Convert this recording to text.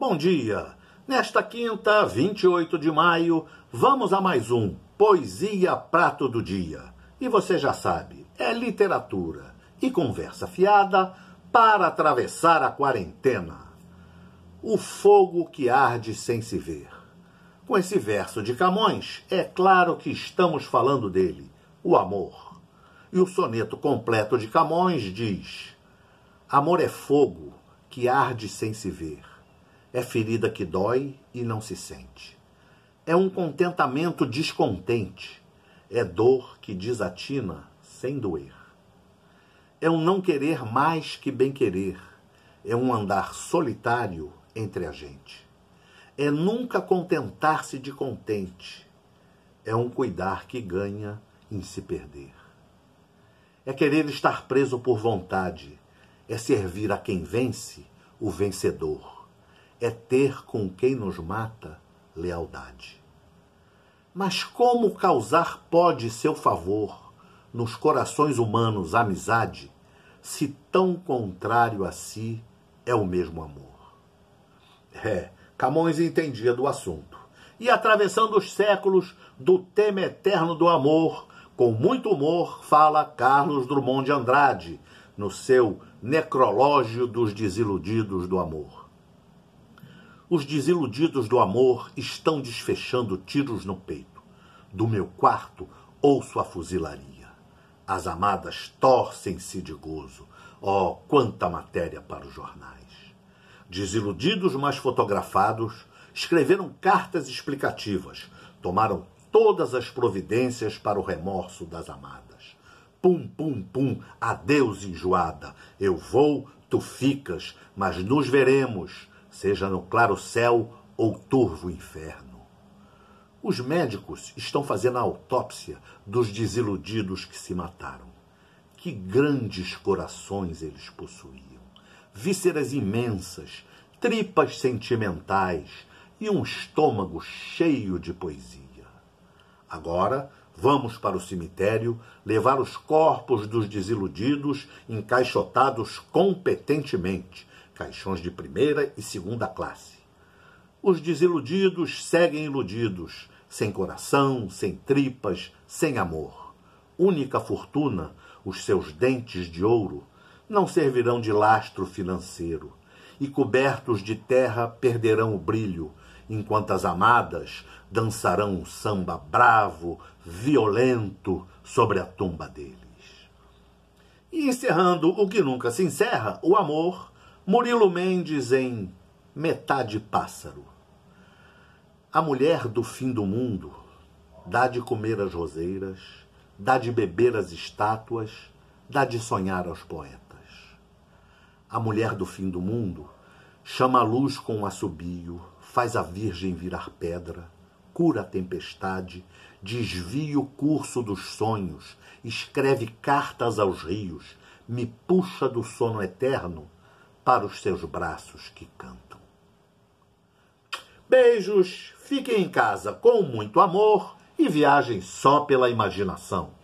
Bom dia! Nesta quinta, 28 de maio, vamos a mais um Poesia Prato do Dia. E você já sabe, é literatura e conversa fiada para atravessar a quarentena. O fogo que arde sem se ver. Com esse verso de Camões, é claro que estamos falando dele, o amor. E o soneto completo de Camões diz: Amor é fogo que arde sem se ver é ferida que dói e não se sente. É um contentamento descontente. É dor que desatina sem doer. É um não querer mais que bem querer. É um andar solitário entre a gente. É nunca contentar-se de contente. É um cuidar que ganha em se perder. É querer estar preso por vontade. É servir a quem vence o vencedor é ter com quem nos mata lealdade. Mas como causar pode seu favor nos corações humanos amizade, se tão contrário a si é o mesmo amor? É, Camões entendia do assunto. E atravessando os séculos do tema eterno do amor, com muito humor fala Carlos Drummond de Andrade no seu Necrológio dos Desiludidos do Amor. Os desiludidos do amor estão desfechando tiros no peito. Do meu quarto ouço a fuzilaria. As amadas torcem-se de gozo. Oh, quanta matéria para os jornais! Desiludidos, mas fotografados, escreveram cartas explicativas, tomaram todas as providências para o remorso das amadas. Pum, pum, pum, adeus, enjoada. Eu vou, tu ficas, mas nos veremos seja no claro céu ou turvo inferno. Os médicos estão fazendo a autópsia dos desiludidos que se mataram. Que grandes corações eles possuíam! Vísceras imensas, tripas sentimentais e um estômago cheio de poesia. Agora, vamos para o cemitério levar os corpos dos desiludidos encaixotados competentemente caixões de primeira e segunda classe. Os desiludidos seguem iludidos, sem coração, sem tripas, sem amor. Única fortuna, os seus dentes de ouro, não servirão de lastro financeiro, e cobertos de terra perderão o brilho, enquanto as amadas dançarão um samba bravo, violento sobre a tumba deles. E encerrando o que nunca se encerra, o amor, Murilo Mendes em Metade Pássaro. A mulher do fim do mundo dá de comer as roseiras, dá de beber as estátuas, dá de sonhar aos poetas. A mulher do fim do mundo chama a luz com um assobio, faz a virgem virar pedra, cura a tempestade, desvia o curso dos sonhos, escreve cartas aos rios, me puxa do sono eterno para os seus braços que cantam. Beijos, fiquem em casa com muito amor e viajem só pela imaginação.